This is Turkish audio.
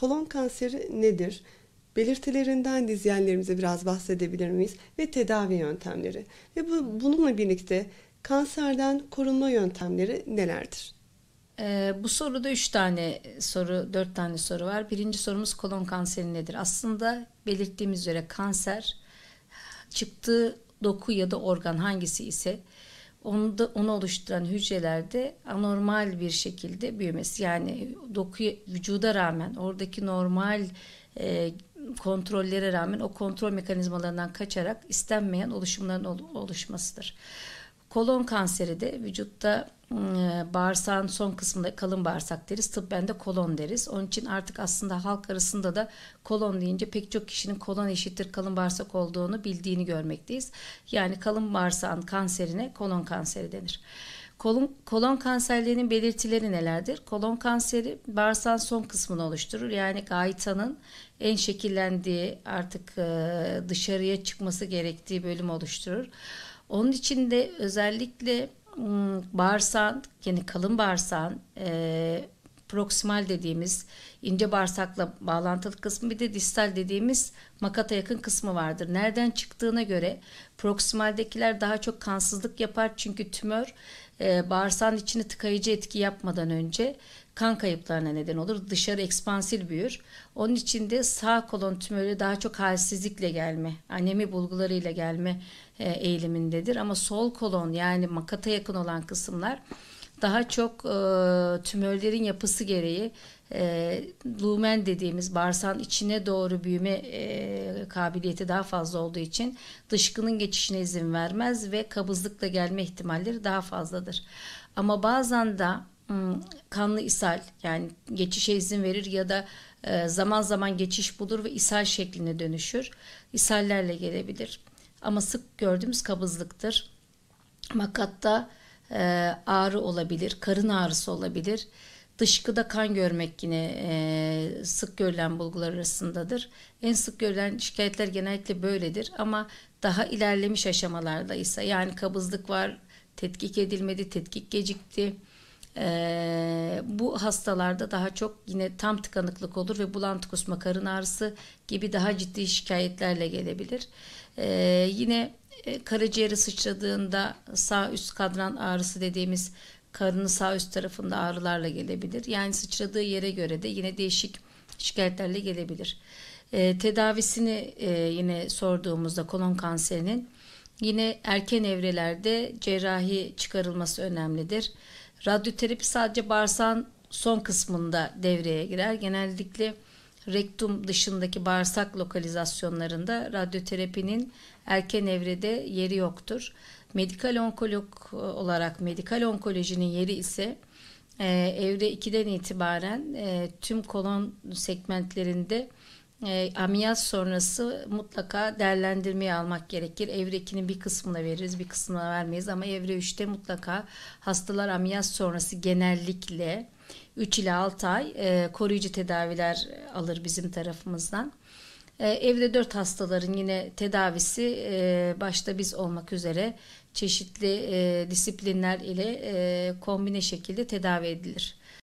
Kolon kanseri nedir? Belirtilerinden dizyenlerimize biraz bahsedebilir miyiz? Ve tedavi yöntemleri. Ve bu, bununla birlikte kanserden korunma yöntemleri nelerdir? Ee, bu soruda üç tane soru, dört tane soru var. Birinci sorumuz kolon kanseri nedir? Aslında belirttiğimiz üzere kanser çıktığı doku ya da organ hangisi ise onu da onu oluşturan hücrelerde anormal bir şekilde büyümesi yani doku vücuda rağmen oradaki normal e, kontrollere rağmen o kontrol mekanizmalarından kaçarak istenmeyen oluşumların oluşmasıdır. Kolon kanseri de vücutta ıı, bağırsağın son kısmında kalın bağırsak deriz. Tıbben de kolon deriz. Onun için artık aslında halk arasında da kolon deyince pek çok kişinin kolon eşittir kalın bağırsak olduğunu bildiğini görmekteyiz. Yani kalın bağırsağın kanserine kolon kanseri denir. Kolon, kolon kanserlerinin belirtileri nelerdir? Kolon kanseri bağırsağın son kısmını oluşturur. Yani gaytanın en şekillendiği artık ıı, dışarıya çıkması gerektiği bölüm oluşturur. Onun için de özellikle bağırsağın yani kalın bağırsağın e, proksimal dediğimiz ince bağırsakla bağlantılı kısmı bir de distal dediğimiz makata yakın kısmı vardır. Nereden çıktığına göre proksimaldekiler daha çok kansızlık yapar çünkü tümör e, bağırsağın içini tıkayıcı etki yapmadan önce kan kayıplarına neden olur. Dışarı ekspansil büyür. Onun için de sağ kolon tümörü daha çok halsizlikle gelme, anemi bulgularıyla gelme e, eğilimindedir. Ama sol kolon yani makata yakın olan kısımlar daha çok e, tümörlerin yapısı gereği e, lumen dediğimiz bağırsağın içine doğru büyüme e, kabiliyeti daha fazla olduğu için dışkının geçişine izin vermez ve kabızlıkla gelme ihtimalleri daha fazladır. Ama bazen de kanlı ishal yani geçişe izin verir ya da e, zaman zaman geçiş bulur ve ishal şekline dönüşür. İshallerle gelebilir. Ama sık gördüğümüz kabızlıktır. Makatta e, ağrı olabilir, karın ağrısı olabilir. Dışkıda kan görmek yine e, sık görülen bulgular arasındadır. En sık görülen şikayetler genellikle böyledir ama daha ilerlemiş aşamalarda ise yani kabızlık var, tetkik edilmedi, tetkik gecikti. Ee, bu hastalarda daha çok yine tam tıkanıklık olur ve bulantı kusma, karın ağrısı gibi daha ciddi şikayetlerle gelebilir. Ee, yine e, karaciğeri sıçradığında sağ üst kadran ağrısı dediğimiz karının sağ üst tarafında ağrılarla gelebilir. Yani sıçradığı yere göre de yine değişik şikayetlerle gelebilir. E, tedavisini e, yine sorduğumuzda kolon kanserinin yine erken evrelerde cerrahi çıkarılması önemlidir. Radyoterapi sadece bağırsağın son kısmında devreye girer. Genellikle rektum dışındaki bağırsak lokalizasyonlarında radyoterapinin erken evrede yeri yoktur. Medikal onkolog e, olarak medikal onkolojinin yeri ise e, evre 2'den itibaren e, tüm kolon segmentlerinde e, amiyaz sonrası mutlaka değerlendirmeye almak gerekir. Evre 2'nin bir kısmına veririz, bir kısmına vermeyiz ama evre 3'te mutlaka hastalar amiyaz sonrası genellikle 3 ile 6 ay e, koruyucu tedaviler alır bizim tarafımızdan. E, evde 4 hastaların yine tedavisi e, başta biz olmak üzere çeşitli e, disiplinler ile e, kombine şekilde tedavi edilir.